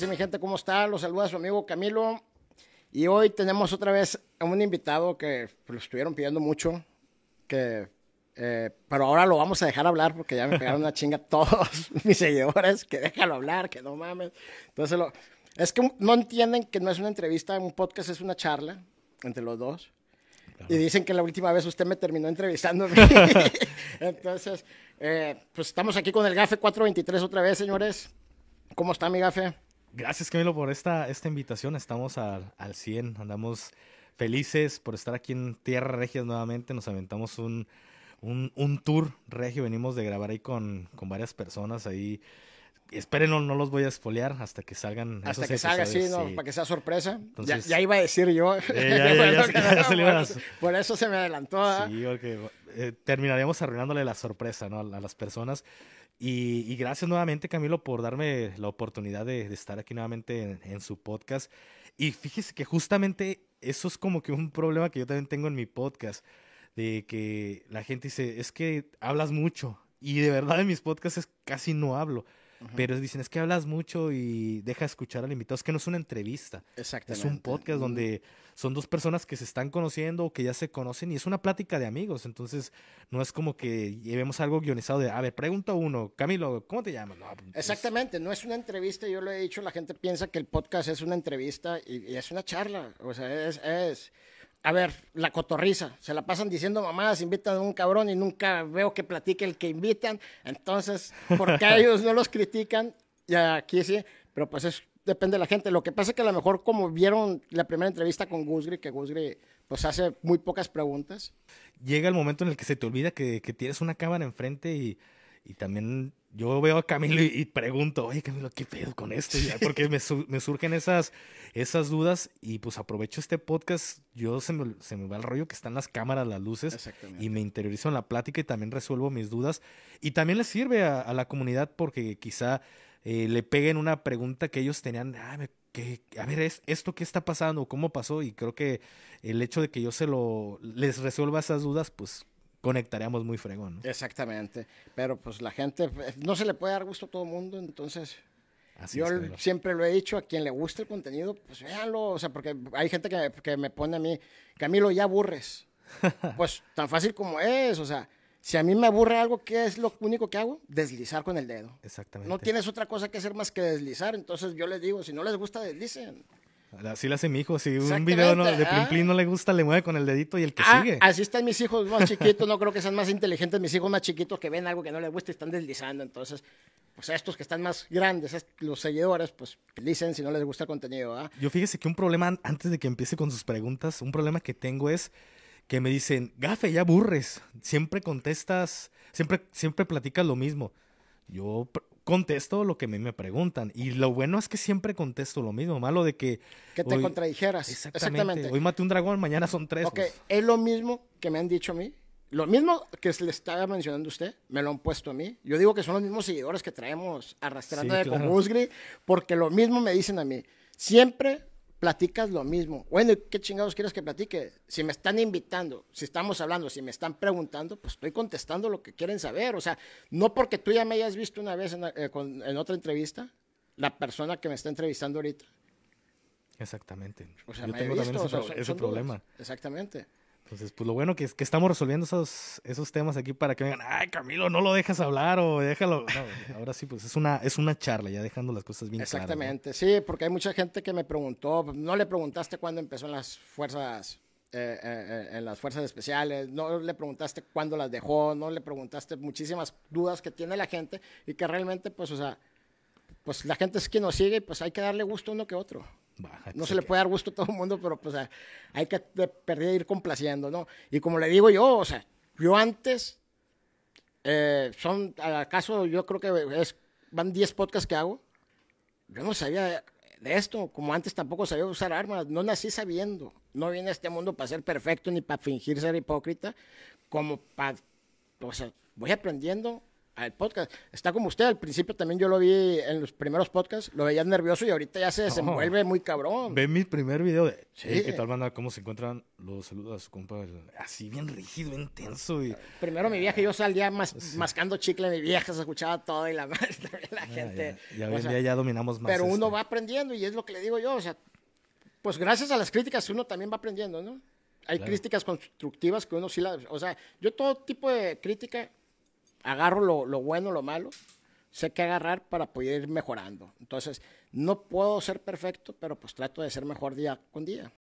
dice mi gente? ¿Cómo está? Los saluda su amigo Camilo. Y hoy tenemos otra vez a un invitado que pues, lo estuvieron pidiendo mucho, que, eh, pero ahora lo vamos a dejar hablar porque ya me pegaron una chinga todos mis seguidores, que déjalo hablar, que no mames. Entonces, lo, es que no entienden que no es una entrevista, un podcast es una charla entre los dos. Y dicen que la última vez usted me terminó entrevistando. Entonces, eh, pues estamos aquí con el GAFE 423 otra vez, señores. ¿Cómo está mi GAFE? Gracias Camilo por esta, esta invitación, estamos al, al 100, andamos felices por estar aquí en Tierra Regia nuevamente, nos aventamos un, tour regio, venimos de grabar ahí con, varias personas ahí espérenlo, no los voy a espolear hasta que salgan. Hasta que salga, sí, no, para que sea sorpresa. ya, iba a decir yo. por, eso se me adelantó. Sí, porque eh, terminaríamos arruinándole la sorpresa ¿no? a, las personas. Y, gracias nuevamente, Camilo, por darme la oportunidad de, estar aquí nuevamente en, su podcast. Y fíjese que justamente eso es como que un problema que yo también tengo en mi podcast, de que la gente dice, es que hablas mucho. Y de verdad en mis podcasts es, casi no hablo. Pero dicen, es que hablas mucho y deja escuchar al invitado. Es que no es una entrevista. Exactamente. Es un podcast donde son dos personas que se están conociendo o que ya se conocen y es una plática de amigos. Entonces, no es como que llevemos algo guionizado de, a ver, pregunta uno, Camilo, ¿cómo te llamas? Pues, Exactamente, no es una entrevista. Yo lo he dicho, la gente piensa que el podcast es una entrevista y, es una charla. O sea, es a ver, la cotorriza. Se la pasan diciendo mamadas, invitan a un cabrón y nunca veo que platique el que invitan. Entonces, ¿por qué ellos no los critican? Ya, aquí sí, pero pues es, depende de la gente. Lo que pasa es que a lo mejor como vieron la primera entrevista con Gusgri, que Gusgri pues hace muy pocas preguntas. Llega el momento en el que se te olvida que tienes una cámara enfrente y y también yo veo a Camilo y, pregunto, oye Camilo, ¿qué pedo con esto? Porque me, surgen esas, esas dudas y pues aprovecho este podcast, yo se me, va el rollo que están las cámaras, las luces, y me interiorizo en la plática y también resuelvo mis dudas. Y también les sirve a, la comunidad porque quizá eh, le peguen una pregunta que ellos tenían, ah, a ver, es, esto qué está pasando, cómo pasó, y creo que el hecho de que yo se lo, les resuelva esas dudas, pues conectaríamos muy fregón. ¿no? Exactamente. Pero pues la gente, eh, no se le puede dar gusto a todo el mundo, entonces... yo siempre lo he dicho, a quien le guste el contenido, pues véanlo, o sea, porque hay gente que, que me pone a mí, Camilo, ya aburres. pues tan fácil como es, o sea, si a mí me aburre algo, ¿qué es lo único que hago? Deslizar con el dedo. Exactamente. No tienes otra cosa que hacer más que deslizar, entonces yo les digo, si no les gusta, deslicen. Así lo hace mi hijo. Si un video de ah. Plim no le gusta, le mueve con el dedito y el que ah, sigue. Así están mis hijos más chiquitos. No creo que sean más inteligentes mis hijos más chiquitos que ven algo que no les gusta y están deslizando. Entonces, pues a estos que están más grandes, los seguidores, pues dicen si no les gusta el contenido. ¿ah? Yo fíjese que un problema, antes de que empiece con sus preguntas, un problema que tengo es que me dicen, gafe, ya aburres. Siempre contestas, siempre, siempre platicas lo mismo. Yo contesto lo que a mí me preguntan. Y lo bueno es que siempre contesto lo mismo. Malo de que. Que te contradijeras. Exactamente, Hoy maté un dragón, mañana son tres. Ok, pues. es lo mismo que me han dicho a mí. Lo mismo que se le estaba mencionando a usted, me lo han puesto a mí. Yo digo que son los mismos seguidores que traemos arrastrando de Musgri, porque lo mismo me dicen a mí. Siempre platicas lo mismo. Bueno, ¿qué chingados quieres que platique? Si me están invitando, si estamos hablando, si me están preguntando, pues estoy contestando lo que quieren saber. O sea, no porque tú ya me hayas visto una vez en, eh, otra entrevista, la persona que me está entrevistando ahorita. Exactamente. O sea, Yo tengo también ese, problema. Exactamente. Entonces, pues lo bueno que es que estamos resolviendo esos, esos temas aquí para que me digan, ay Camilo, no lo dejas hablar o déjalo. ahora sí, pues es una, es una charla, ya dejando las cosas bien claras, Exactamente, sí, porque hay mucha gente que me preguntó, no le preguntaste cuándo empezó en las fuerzas, eh, eh, eh, en las fuerzas especiales, no le preguntaste cuándo las dejó, no le preguntaste muchísimas dudas que tiene la gente y que realmente, pues, o sea, pues la gente es quien nos sigue y pues hay que darle gusto uno que otro no se le puede dar gusto a todo el mundo, pero pues hay que perder ir complaciendo, ¿no? Y como le digo yo, o sea, yo antes, eh, son, acaso yo creo que van 10 podcasts que hago, yo no sabía de esto, como antes tampoco sabía usar armas, no nací sabiendo, no vine a este mundo para ser perfecto ni para fingir ser hipócrita, como para, o sea, voy aprendiendo al podcast. Está como usted, al principio también yo lo vi en los primeros podcasts, lo veía nervioso y ahorita ya se desenvuelve muy cabrón. Ve mi primer video de, che, ¿qué tal, banda? ¿Cómo se encuentran? Los saludos a su compa, así bien rígido, intenso. Y... Primero mi viaje, yo salía mascando chicle, mi vieja se escuchaba todo y la, la gente. ya, dominamos más. Pero uno este. va aprendiendo y es lo que le digo yo, o sea, pues gracias a las críticas uno también va aprendiendo, ¿no? Hay críticas constructivas que uno sí la O sea, yo todo tipo de crítica agarro lo, lo bueno, lo malo, sé qué agarrar para poder ir mejorando. Entonces, no puedo ser perfecto, pero pues trato de ser mejor día con día.